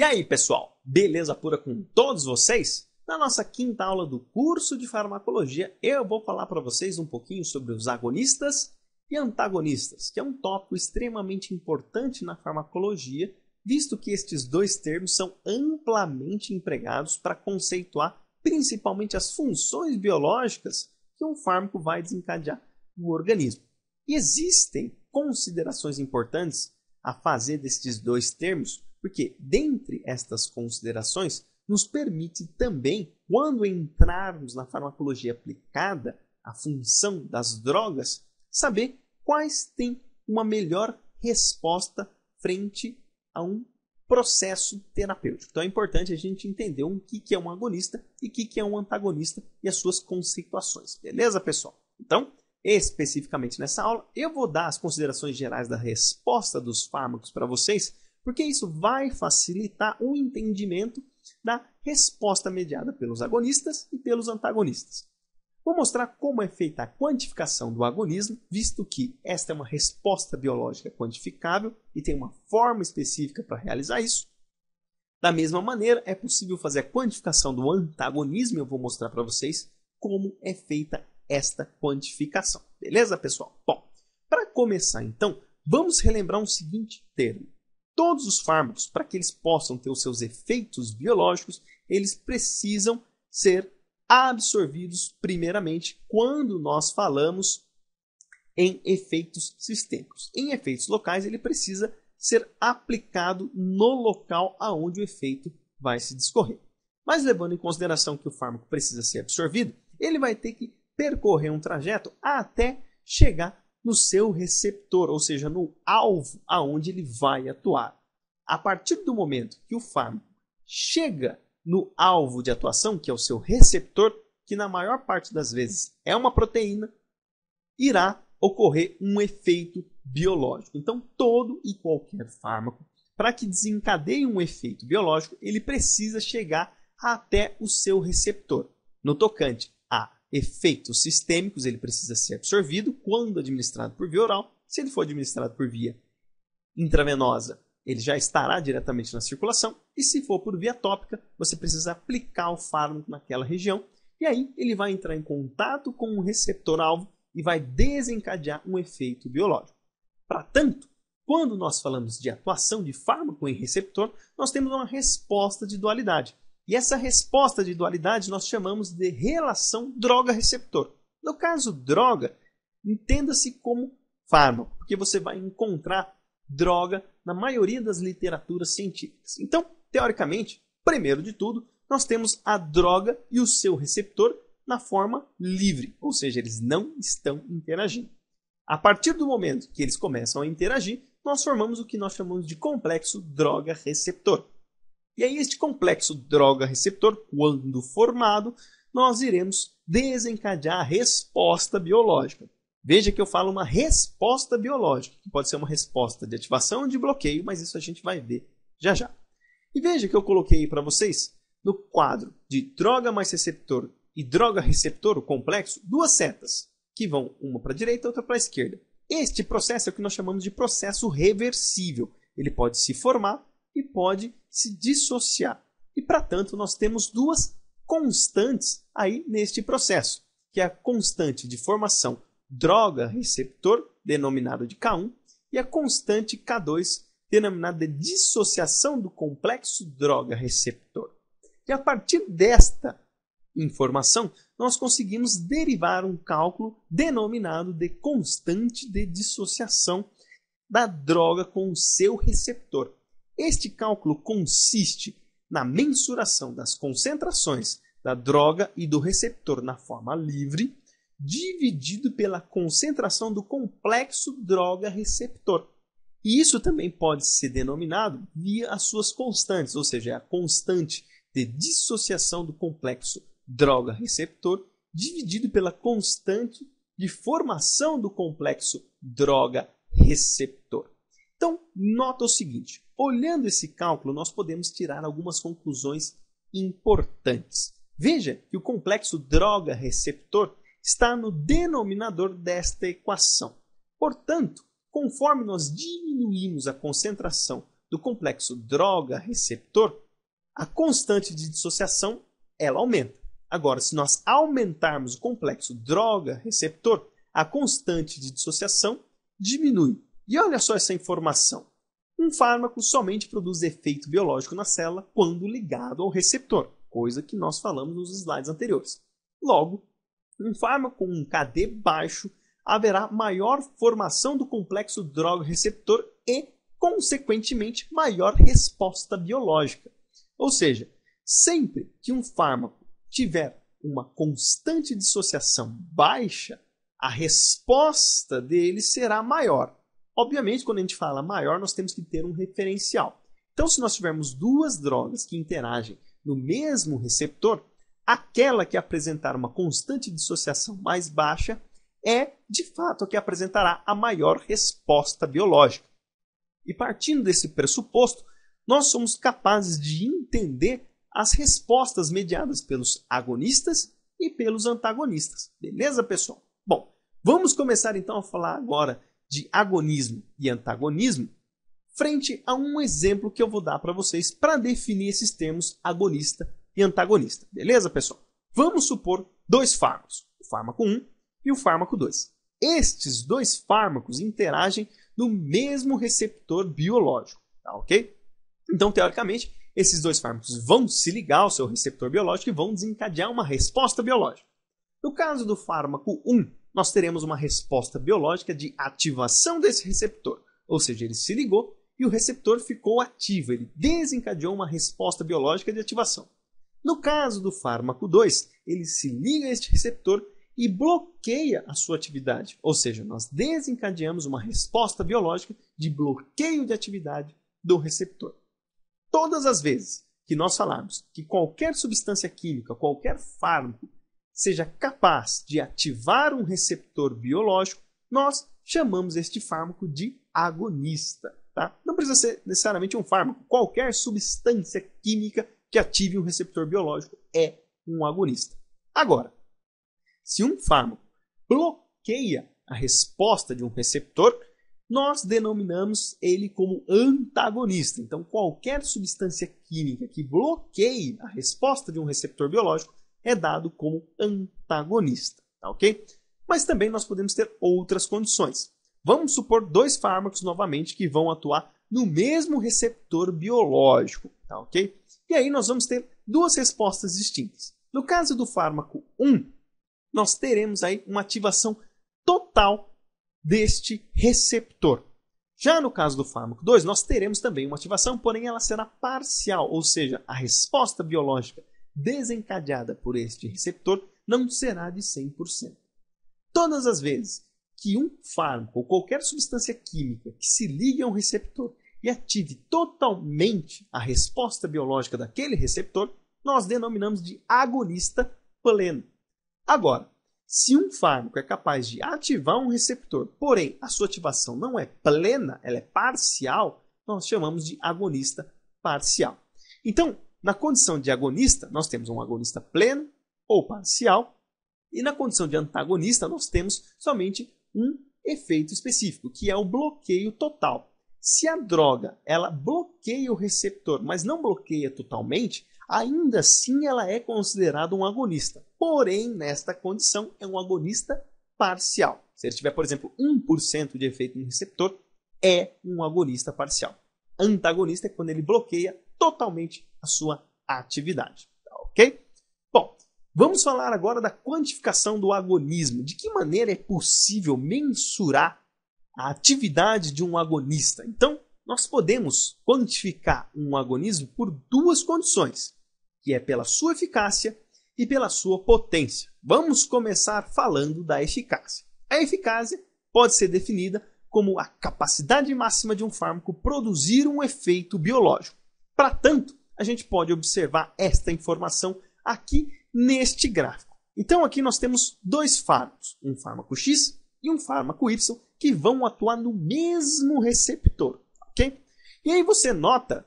E aí, pessoal, beleza pura com todos vocês? Na nossa quinta aula do curso de farmacologia, eu vou falar para vocês um pouquinho sobre os agonistas e antagonistas, que é um tópico extremamente importante na farmacologia, visto que estes dois termos são amplamente empregados para conceituar principalmente as funções biológicas que um fármaco vai desencadear no organismo. E existem considerações importantes a fazer destes dois termos porque, dentre estas considerações, nos permite também, quando entrarmos na farmacologia aplicada, a função das drogas, saber quais têm uma melhor resposta frente a um processo terapêutico. Então é importante a gente entender o que, que é um agonista e o que, que é um antagonista e as suas conceituações. Beleza, pessoal? Então, especificamente nessa aula, eu vou dar as considerações gerais da resposta dos fármacos para vocês, porque isso vai facilitar o entendimento da resposta mediada pelos agonistas e pelos antagonistas. Vou mostrar como é feita a quantificação do agonismo, visto que esta é uma resposta biológica quantificável e tem uma forma específica para realizar isso. Da mesma maneira, é possível fazer a quantificação do antagonismo, eu vou mostrar para vocês como é feita esta quantificação. Beleza, pessoal? Bom, para começar então, vamos relembrar um seguinte termo todos os fármacos, para que eles possam ter os seus efeitos biológicos, eles precisam ser absorvidos primeiramente quando nós falamos em efeitos sistêmicos. Em efeitos locais, ele precisa ser aplicado no local aonde o efeito vai se discorrer. Mas levando em consideração que o fármaco precisa ser absorvido, ele vai ter que percorrer um trajeto até chegar no seu receptor, ou seja, no alvo aonde ele vai atuar. A partir do momento que o fármaco chega no alvo de atuação, que é o seu receptor, que na maior parte das vezes é uma proteína, irá ocorrer um efeito biológico. Então, todo e qualquer fármaco, para que desencadeie um efeito biológico, ele precisa chegar até o seu receptor. No tocante efeitos sistêmicos, ele precisa ser absorvido quando administrado por via oral. Se ele for administrado por via intravenosa, ele já estará diretamente na circulação. E se for por via tópica, você precisa aplicar o fármaco naquela região. E aí ele vai entrar em contato com um receptor-alvo e vai desencadear um efeito biológico. Para tanto, quando nós falamos de atuação de fármaco em receptor, nós temos uma resposta de dualidade. E essa resposta de dualidade nós chamamos de relação droga-receptor. No caso droga, entenda-se como fármaco, porque você vai encontrar droga na maioria das literaturas científicas. Então, teoricamente, primeiro de tudo, nós temos a droga e o seu receptor na forma livre, ou seja, eles não estão interagindo. A partir do momento que eles começam a interagir, nós formamos o que nós chamamos de complexo droga-receptor. E aí, este complexo droga-receptor, quando formado, nós iremos desencadear a resposta biológica. Veja que eu falo uma resposta biológica, que pode ser uma resposta de ativação ou de bloqueio, mas isso a gente vai ver já já. E veja que eu coloquei para vocês, no quadro de droga mais receptor e droga-receptor, o complexo, duas setas, que vão uma para a direita e outra para a esquerda. Este processo é o que nós chamamos de processo reversível. Ele pode se formar e pode se dissociar. E para tanto, nós temos duas constantes aí neste processo, que é a constante de formação droga receptor, denominada de K1, e a constante K2, denominada de dissociação do complexo droga receptor. E a partir desta informação, nós conseguimos derivar um cálculo denominado de constante de dissociação da droga com o seu receptor. Este cálculo consiste na mensuração das concentrações da droga e do receptor na forma livre, dividido pela concentração do complexo droga-receptor. E isso também pode ser denominado via as suas constantes, ou seja, é a constante de dissociação do complexo droga-receptor dividido pela constante de formação do complexo droga-receptor. Então, nota o seguinte: Olhando esse cálculo, nós podemos tirar algumas conclusões importantes. Veja que o complexo droga-receptor está no denominador desta equação. Portanto, conforme nós diminuímos a concentração do complexo droga-receptor, a constante de dissociação ela aumenta. Agora, se nós aumentarmos o complexo droga-receptor, a constante de dissociação diminui. E olha só essa informação. Um fármaco somente produz efeito biológico na célula quando ligado ao receptor, coisa que nós falamos nos slides anteriores. Logo, um fármaco com um KD baixo haverá maior formação do complexo droga-receptor e, consequentemente, maior resposta biológica. Ou seja, sempre que um fármaco tiver uma constante dissociação baixa, a resposta dele será maior. Obviamente, quando a gente fala maior, nós temos que ter um referencial. Então, se nós tivermos duas drogas que interagem no mesmo receptor, aquela que apresentar uma constante dissociação mais baixa é, de fato, a que apresentará a maior resposta biológica. E partindo desse pressuposto, nós somos capazes de entender as respostas mediadas pelos agonistas e pelos antagonistas. Beleza, pessoal? Bom, vamos começar então a falar agora de agonismo e antagonismo frente a um exemplo que eu vou dar para vocês para definir esses termos agonista e antagonista. Beleza, pessoal? Vamos supor dois fármacos, o fármaco 1 e o fármaco 2. Estes dois fármacos interagem no mesmo receptor biológico, tá ok? Então, teoricamente, esses dois fármacos vão se ligar ao seu receptor biológico e vão desencadear uma resposta biológica. No caso do fármaco 1, nós teremos uma resposta biológica de ativação desse receptor, ou seja, ele se ligou e o receptor ficou ativo, ele desencadeou uma resposta biológica de ativação. No caso do fármaco 2, ele se liga a este receptor e bloqueia a sua atividade, ou seja, nós desencadeamos uma resposta biológica de bloqueio de atividade do receptor. Todas as vezes que nós falarmos que qualquer substância química, qualquer fármaco seja capaz de ativar um receptor biológico, nós chamamos este fármaco de agonista. Tá? Não precisa ser necessariamente um fármaco, qualquer substância química que ative um receptor biológico é um agonista. Agora, se um fármaco bloqueia a resposta de um receptor, nós denominamos ele como antagonista. Então, qualquer substância química que bloqueie a resposta de um receptor biológico, é dado como antagonista, tá ok? Mas também nós podemos ter outras condições. Vamos supor dois fármacos novamente que vão atuar no mesmo receptor biológico, tá ok? E aí nós vamos ter duas respostas distintas. No caso do fármaco 1, nós teremos aí uma ativação total deste receptor. Já no caso do fármaco 2, nós teremos também uma ativação, porém ela será parcial, ou seja, a resposta biológica desencadeada por este receptor não será de 100%. Todas as vezes que um fármaco ou qualquer substância química que se ligue a um receptor e ative totalmente a resposta biológica daquele receptor, nós denominamos de agonista pleno. Agora, se um fármaco é capaz de ativar um receptor, porém a sua ativação não é plena, ela é parcial, nós chamamos de agonista parcial. Então, na condição de agonista, nós temos um agonista pleno ou parcial, e na condição de antagonista, nós temos somente um efeito específico, que é o bloqueio total. Se a droga ela bloqueia o receptor, mas não bloqueia totalmente, ainda assim ela é considerada um agonista. Porém, nesta condição, é um agonista parcial. Se ele tiver, por exemplo, 1% de efeito no receptor, é um agonista parcial. Antagonista é quando ele bloqueia totalmente a sua atividade. Tá, ok? Bom, vamos falar agora da quantificação do agonismo. De que maneira é possível mensurar a atividade de um agonista? Então, nós podemos quantificar um agonismo por duas condições, que é pela sua eficácia e pela sua potência. Vamos começar falando da eficácia. A eficácia pode ser definida como a capacidade máxima de um fármaco produzir um efeito biológico. Para tanto, a gente pode observar esta informação aqui neste gráfico. Então aqui nós temos dois fármacos, um fármaco X e um fármaco Y, que vão atuar no mesmo receptor, ok? E aí você nota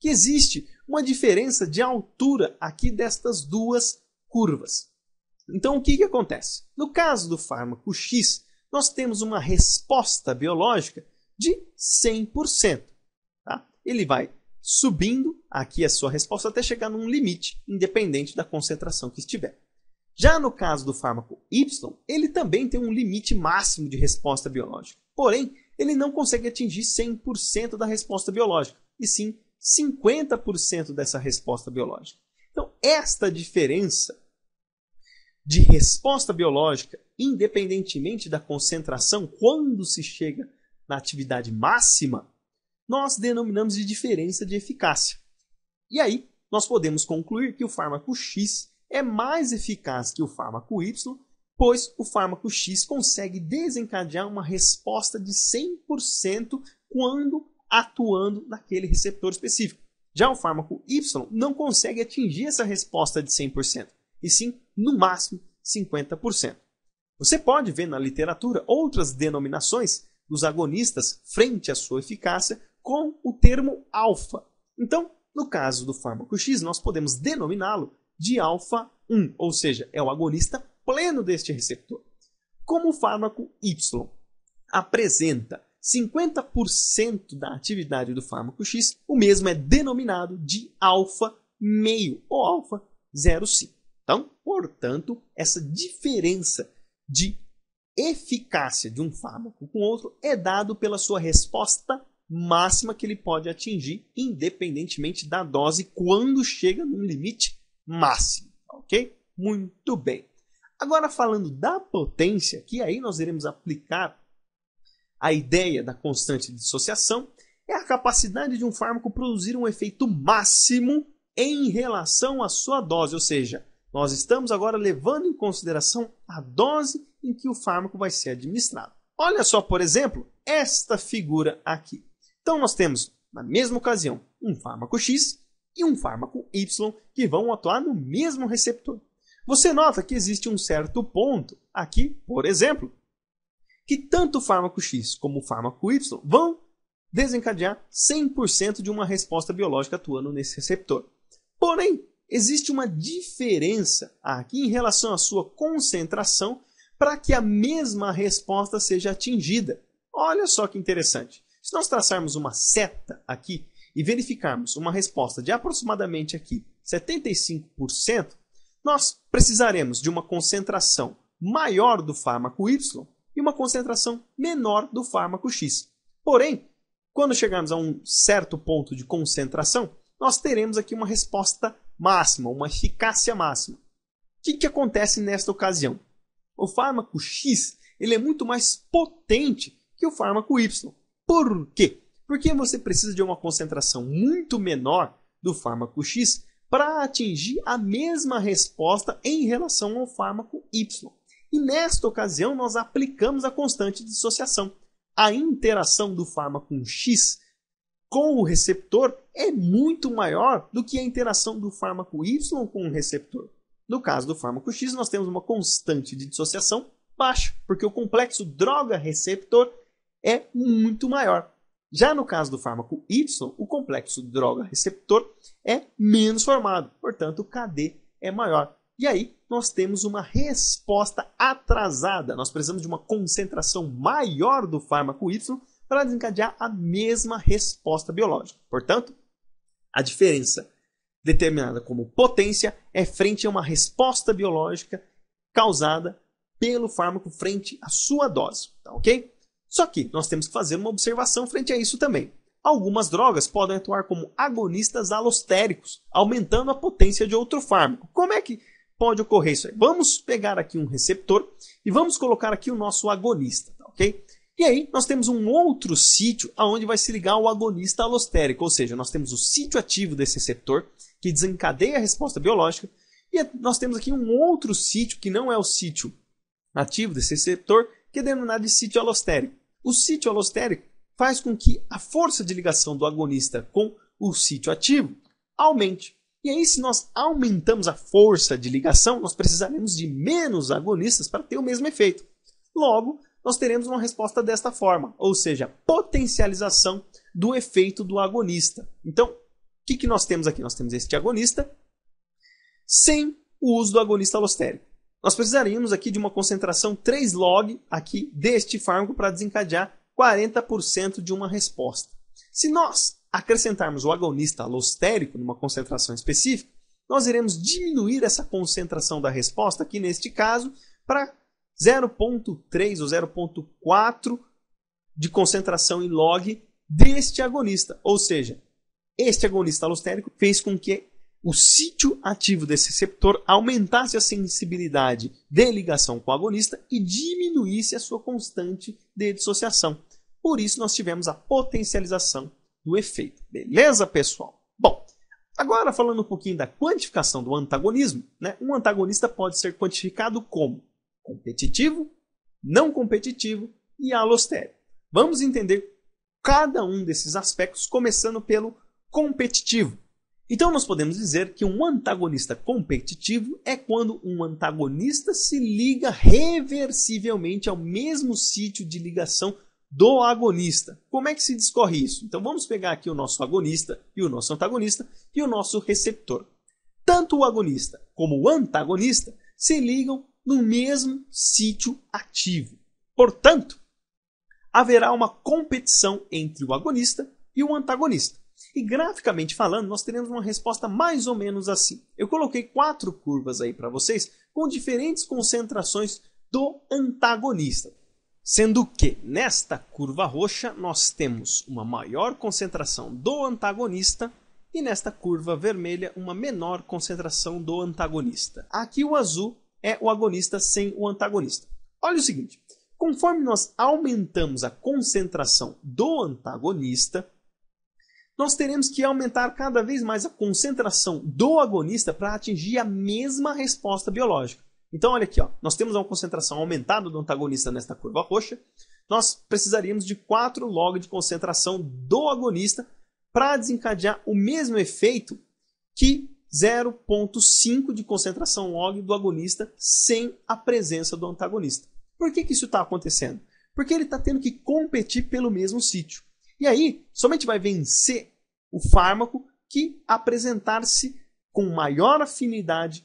que existe uma diferença de altura aqui destas duas curvas. Então o que, que acontece? No caso do fármaco X, nós temos uma resposta biológica de 100%. Tá? Ele vai subindo aqui a é sua resposta até chegar num limite, independente da concentração que estiver. Já no caso do fármaco Y, ele também tem um limite máximo de resposta biológica. Porém, ele não consegue atingir 100% da resposta biológica, e sim 50% dessa resposta biológica. Então, esta diferença de resposta biológica, independentemente da concentração, quando se chega na atividade máxima, nós denominamos de diferença de eficácia. E aí, nós podemos concluir que o fármaco X é mais eficaz que o fármaco Y, pois o fármaco X consegue desencadear uma resposta de 100% quando atuando naquele receptor específico. Já o fármaco Y não consegue atingir essa resposta de 100%, e sim, no máximo, 50%. Você pode ver na literatura outras denominações dos agonistas frente à sua eficácia com o termo alfa. Então, no caso do fármaco X, nós podemos denominá-lo de alfa-1, ou seja, é o agonista pleno deste receptor. Como o fármaco Y apresenta 50% da atividade do fármaco X, o mesmo é denominado de alfa meio ou alfa 0,5. Então, portanto, essa diferença de eficácia de um fármaco com outro é dado pela sua resposta máxima que ele pode atingir, independentemente da dose, quando chega num limite máximo. Ok? Muito bem. Agora, falando da potência, que aí nós iremos aplicar a ideia da constante de dissociação, é a capacidade de um fármaco produzir um efeito máximo em relação à sua dose, ou seja, nós estamos agora levando em consideração a dose em que o fármaco vai ser administrado. Olha só, por exemplo, esta figura aqui. Então nós temos, na mesma ocasião, um fármaco X e um fármaco Y que vão atuar no mesmo receptor. Você nota que existe um certo ponto aqui, por exemplo, que tanto o fármaco X como o fármaco Y vão desencadear 100% de uma resposta biológica atuando nesse receptor. Porém, existe uma diferença aqui em relação à sua concentração para que a mesma resposta seja atingida. Olha só que interessante. Se nós traçarmos uma seta aqui e verificarmos uma resposta de aproximadamente aqui 75%, nós precisaremos de uma concentração maior do fármaco Y e uma concentração menor do fármaco X. Porém, quando chegarmos a um certo ponto de concentração, nós teremos aqui uma resposta máxima, uma eficácia máxima. O que, que acontece nesta ocasião? O fármaco X ele é muito mais potente que o fármaco Y. Por quê? Porque você precisa de uma concentração muito menor do fármaco X para atingir a mesma resposta em relação ao fármaco Y. E nesta ocasião, nós aplicamos a constante de dissociação. A interação do fármaco X com o receptor é muito maior do que a interação do fármaco Y com o receptor. No caso do fármaco X, nós temos uma constante de dissociação baixa, porque o complexo droga-receptor é muito maior. Já no caso do fármaco Y, o complexo droga receptor é menos formado, portanto, o KD é maior. E aí nós temos uma resposta atrasada. Nós precisamos de uma concentração maior do fármaco Y para desencadear a mesma resposta biológica. Portanto, a diferença determinada como potência é frente a uma resposta biológica causada pelo fármaco frente à sua dose, tá OK? Só que nós temos que fazer uma observação frente a isso também. Algumas drogas podem atuar como agonistas alostéricos, aumentando a potência de outro fármaco. Como é que pode ocorrer isso aí? Vamos pegar aqui um receptor e vamos colocar aqui o nosso agonista, tá, ok? E aí nós temos um outro sítio aonde vai se ligar o agonista alostérico, ou seja, nós temos o sítio ativo desse receptor que desencadeia a resposta biológica e nós temos aqui um outro sítio que não é o sítio ativo desse receptor que é denominado de sítio alostérico. O sítio alostérico faz com que a força de ligação do agonista com o sítio ativo aumente. E aí, se nós aumentamos a força de ligação, nós precisaremos de menos agonistas para ter o mesmo efeito. Logo, nós teremos uma resposta desta forma, ou seja, potencialização do efeito do agonista. Então, o que, que nós temos aqui? Nós temos este agonista sem o uso do agonista alostérico. Nós precisaríamos aqui de uma concentração 3 log aqui deste fármaco para desencadear 40% de uma resposta. Se nós acrescentarmos o agonista alostérico numa concentração específica, nós iremos diminuir essa concentração da resposta, aqui neste caso, para 0,3 ou 0,4 de concentração em log deste agonista. Ou seja, este agonista alostérico fez com que o sítio ativo desse receptor aumentasse a sensibilidade de ligação com o agonista e diminuísse a sua constante de dissociação. Por isso, nós tivemos a potencialização do efeito. Beleza, pessoal? Bom, agora falando um pouquinho da quantificação do antagonismo, né? um antagonista pode ser quantificado como competitivo, não competitivo e alostéreo. Vamos entender cada um desses aspectos, começando pelo competitivo. Então nós podemos dizer que um antagonista competitivo é quando um antagonista se liga reversivelmente ao mesmo sítio de ligação do agonista. Como é que se discorre isso? Então vamos pegar aqui o nosso agonista e o nosso antagonista e o nosso receptor. Tanto o agonista como o antagonista se ligam no mesmo sítio ativo. Portanto, haverá uma competição entre o agonista e o antagonista. E graficamente falando, nós teremos uma resposta mais ou menos assim. Eu coloquei quatro curvas aí para vocês com diferentes concentrações do antagonista. Sendo que nesta curva roxa nós temos uma maior concentração do antagonista e nesta curva vermelha uma menor concentração do antagonista. Aqui o azul é o agonista sem o antagonista. Olha o seguinte, conforme nós aumentamos a concentração do antagonista, nós teremos que aumentar cada vez mais a concentração do agonista para atingir a mesma resposta biológica. Então, olha aqui, ó, nós temos uma concentração aumentada do antagonista nesta curva roxa, nós precisaríamos de 4 log de concentração do agonista para desencadear o mesmo efeito que 0,5 de concentração log do agonista sem a presença do antagonista. Por que, que isso está acontecendo? Porque ele está tendo que competir pelo mesmo sítio. E aí, somente vai vencer o fármaco que apresentar-se com maior afinidade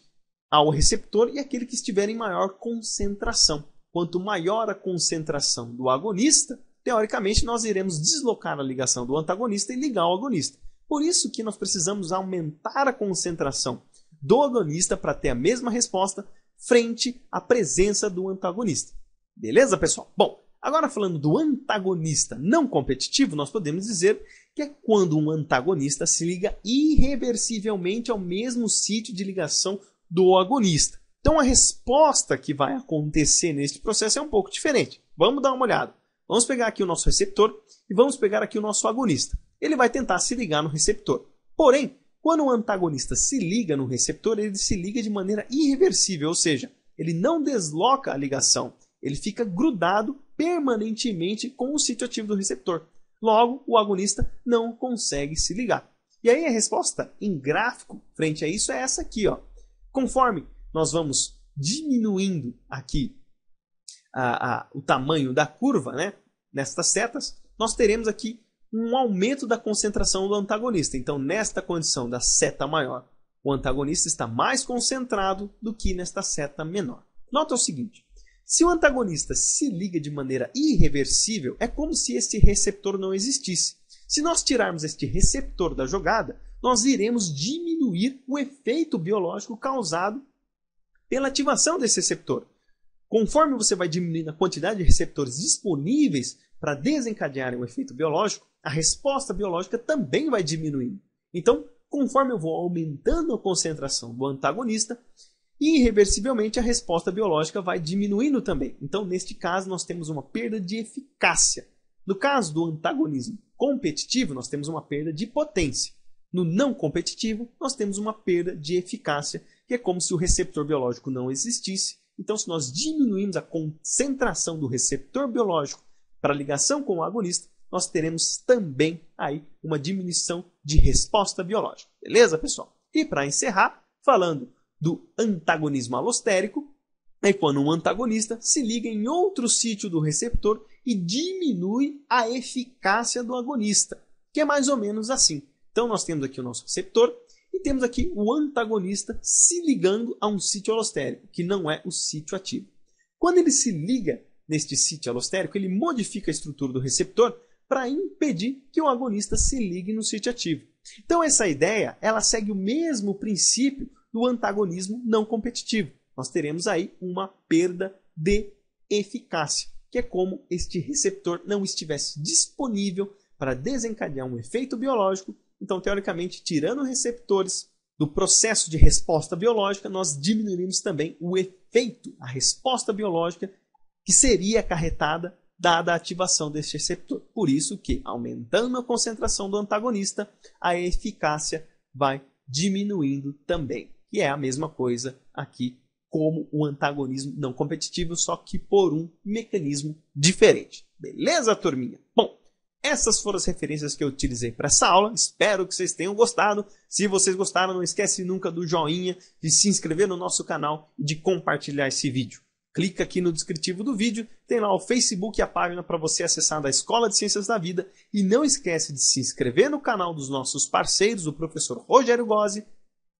ao receptor e aquele que estiver em maior concentração. Quanto maior a concentração do agonista, teoricamente nós iremos deslocar a ligação do antagonista e ligar o agonista. Por isso que nós precisamos aumentar a concentração do agonista para ter a mesma resposta frente à presença do antagonista. Beleza, pessoal? Bom, agora falando do antagonista não competitivo, nós podemos dizer que é quando um antagonista se liga irreversivelmente ao mesmo sítio de ligação do agonista. Então a resposta que vai acontecer neste processo é um pouco diferente. Vamos dar uma olhada. Vamos pegar aqui o nosso receptor e vamos pegar aqui o nosso agonista. Ele vai tentar se ligar no receptor. Porém, quando o antagonista se liga no receptor, ele se liga de maneira irreversível, ou seja, ele não desloca a ligação, ele fica grudado permanentemente com o sítio ativo do receptor. Logo, o agonista não consegue se ligar. E aí a resposta em gráfico frente a isso é essa aqui, ó. Conforme nós vamos diminuindo aqui a, a, o tamanho da curva, né, nestas setas, nós teremos aqui um aumento da concentração do antagonista. Então, nesta condição da seta maior, o antagonista está mais concentrado do que nesta seta menor. Nota o seguinte: se o antagonista se liga de maneira irreversível, é como se esse receptor não existisse. Se nós tirarmos este receptor da jogada, nós iremos diminuir o efeito biológico causado pela ativação desse receptor. Conforme você vai diminuindo a quantidade de receptores disponíveis para desencadear o efeito biológico, a resposta biológica também vai diminuindo. Então, conforme eu vou aumentando a concentração do antagonista, e irreversivelmente a resposta biológica vai diminuindo também. Então, neste caso, nós temos uma perda de eficácia. No caso do antagonismo competitivo, nós temos uma perda de potência. No não competitivo, nós temos uma perda de eficácia, que é como se o receptor biológico não existisse. Então, se nós diminuímos a concentração do receptor biológico para a ligação com o agonista, nós teremos também aí uma diminuição de resposta biológica. Beleza, pessoal? E para encerrar, falando do antagonismo alostérico é quando um antagonista se liga em outro sítio do receptor e diminui a eficácia do agonista, que é mais ou menos assim. Então nós temos aqui o nosso receptor e temos aqui o antagonista se ligando a um sítio alostérico, que não é o sítio ativo. Quando ele se liga neste sítio alostérico, ele modifica a estrutura do receptor para impedir que o agonista se ligue no sítio ativo. Então essa ideia, ela segue o mesmo princípio do antagonismo não competitivo. Nós teremos aí uma perda de eficácia, que é como este receptor não estivesse disponível para desencadear um efeito biológico. Então, teoricamente, tirando receptores do processo de resposta biológica, nós diminuímos também o efeito, a resposta biológica que seria acarretada dada a ativação deste receptor. Por isso que, aumentando a concentração do antagonista, a eficácia vai diminuindo também. E é a mesma coisa aqui como o antagonismo não competitivo, só que por um mecanismo diferente. Beleza, turminha? Bom, essas foram as referências que eu utilizei para essa aula. Espero que vocês tenham gostado. Se vocês gostaram, não esquece nunca do joinha, de se inscrever no nosso canal e de compartilhar esse vídeo. Clica aqui no descritivo do vídeo, tem lá o Facebook e a página para você acessar da Escola de Ciências da Vida. E não esquece de se inscrever no canal dos nossos parceiros, o professor Rogério Gozzi,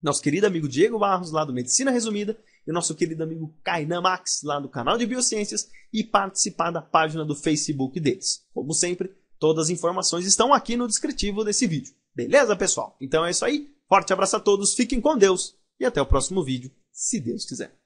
nosso querido amigo Diego Barros, lá do Medicina Resumida, e o nosso querido amigo Kainan Max, lá do canal de Biociências, e participar da página do Facebook deles. Como sempre, todas as informações estão aqui no descritivo desse vídeo. Beleza, pessoal? Então é isso aí. Forte abraço a todos, fiquem com Deus e até o próximo vídeo, se Deus quiser.